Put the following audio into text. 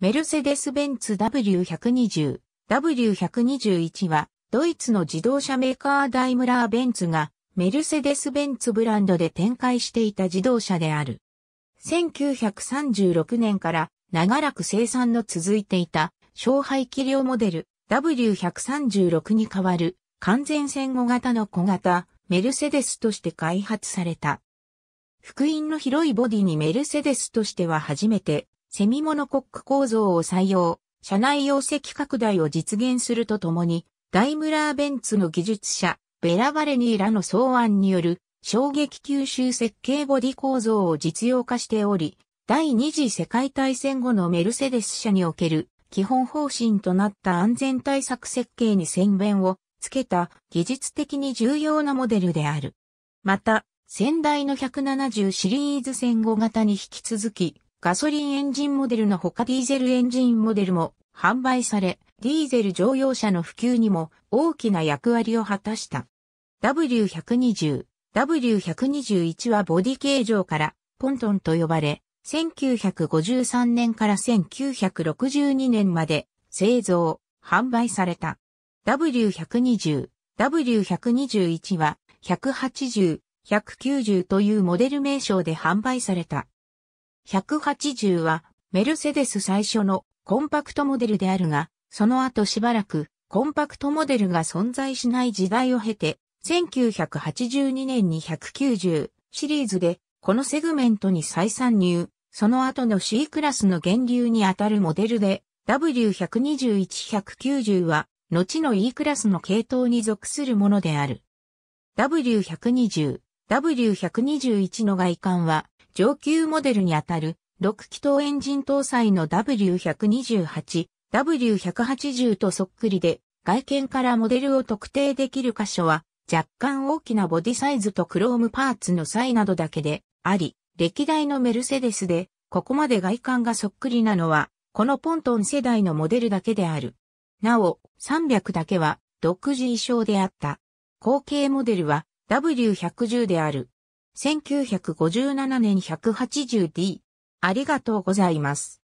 メルセデス・ベンツ W120、W121 は、ドイツの自動車メーカーダイムラー・ベンツが、メルセデス・ベンツブランドで展開していた自動車である。1936年から長らく生産の続いていた、小排気量モデル W136 に代わる、完全戦後型の小型、メルセデスとして開発された。福音の広いボディにメルセデスとしては初めてセミモノコック構造を採用、社内容積拡大を実現するとともに、ダイムラーベンツの技術者、ベラバレニーらの草案による衝撃吸収設計ボディ構造を実用化しており、第二次世界大戦後のメルセデス社における基本方針となった安全対策設計に宣弁をつけた技術的に重要なモデルである。また、先代の170シリーズ戦後型に引き続き、ガソリンエンジンモデルのほかディーゼルエンジンモデルも販売され、ディーゼル乗用車の普及にも大きな役割を果たした。W120、W121 はボディ形状からポントンと呼ばれ、1953年から1962年まで製造、販売された。W120、W121 は180、190というモデル名称で販売された。180はメルセデス最初のコンパクトモデルであるが、その後しばらくコンパクトモデルが存在しない時代を経て、1982年に190シリーズでこのセグメントに再参入、その後の C クラスの源流にあたるモデルで W121-190 は後の E クラスの系統に属するものである。W120、W121 の外観は上級モデルにあたる6気筒エンジン搭載の W128、W180 とそっくりで、外見からモデルを特定できる箇所は、若干大きなボディサイズとクロームパーツの際などだけであり、歴代のメルセデスで、ここまで外観がそっくりなのは、このポントン世代のモデルだけである。なお、300だけは、独自衣装であった。後継モデルは、W110 である。1957年 180D。ありがとうございます。